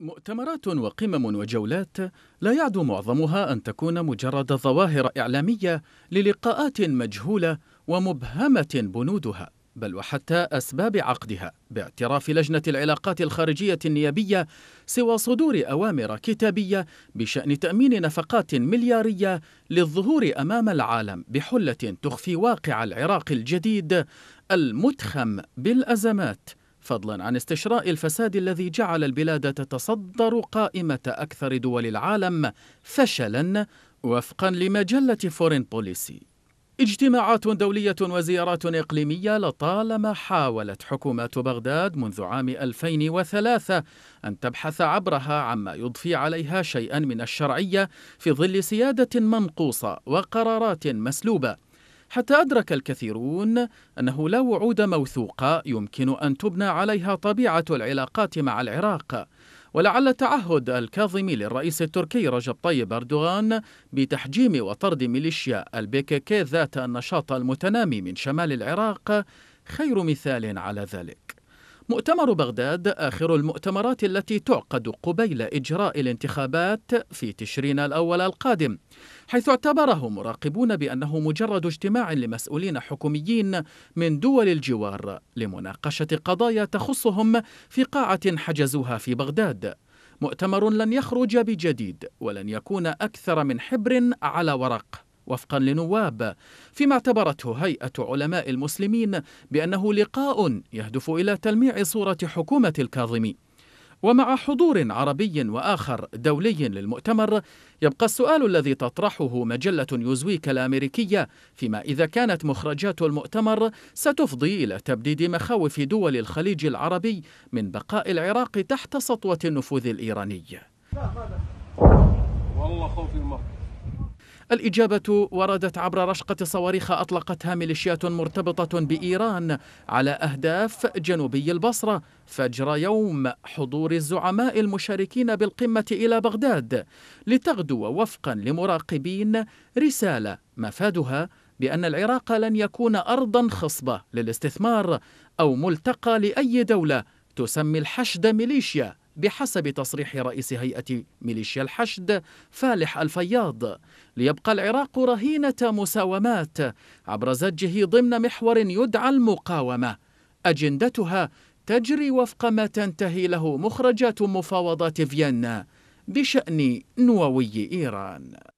مؤتمرات وقمم وجولات لا يعدو معظمها ان تكون مجرد ظواهر اعلاميه للقاءات مجهوله ومبهمه بنودها بل وحتى اسباب عقدها باعتراف لجنه العلاقات الخارجيه النيابيه سوى صدور اوامر كتابيه بشان تامين نفقات ملياريه للظهور امام العالم بحله تخفي واقع العراق الجديد المتخم بالازمات فضلا عن استشراء الفساد الذي جعل البلاد تتصدر قائمة أكثر دول العالم فشلا وفقا لمجلة فورين بوليسي اجتماعات دولية وزيارات إقليمية لطالما حاولت حكومات بغداد منذ عام 2003 أن تبحث عبرها عما يضفي عليها شيئا من الشرعية في ظل سيادة منقوصة وقرارات مسلوبة حتى أدرك الكثيرون أنه لا وعود موثوقة يمكن أن تبنى عليها طبيعة العلاقات مع العراق ولعل تعهد الكاظمي للرئيس التركي رجب طيب أردوغان بتحجيم وطرد ميليشيا البيكيكي ذات النشاط المتنامي من شمال العراق خير مثال على ذلك مؤتمر بغداد آخر المؤتمرات التي تعقد قبيل إجراء الانتخابات في تشرين الأول القادم حيث اعتبره مراقبون بأنه مجرد اجتماع لمسؤولين حكوميين من دول الجوار لمناقشة قضايا تخصهم في قاعة حجزوها في بغداد مؤتمر لن يخرج بجديد ولن يكون أكثر من حبر على ورق وفقا لنواب فيما اعتبرته هيئة علماء المسلمين بأنه لقاء يهدف إلى تلميع صورة حكومة الكاظمي ومع حضور عربي وآخر دولي للمؤتمر يبقى السؤال الذي تطرحه مجلة نيوزويك الأمريكية فيما إذا كانت مخرجات المؤتمر ستفضي إلى تبديد مخاوف دول الخليج العربي من بقاء العراق تحت سطوة النفوذ الإيراني الإجابة وردت عبر رشقة صواريخ أطلقتها ميليشيات مرتبطة بإيران على أهداف جنوبي البصرة فجر يوم حضور الزعماء المشاركين بالقمة إلى بغداد لتغدو وفقا لمراقبين رسالة مفادها بأن العراق لن يكون أرضا خصبة للاستثمار أو ملتقى لأي دولة تسمي الحشد ميليشيا بحسب تصريح رئيس هيئة ميليشيا الحشد فالح الفياض ليبقى العراق رهينة مساومات عبر زجه ضمن محور يدعى المقاومة أجندتها تجري وفق ما تنتهي له مخرجات مفاوضات فيينا بشأن نووي إيران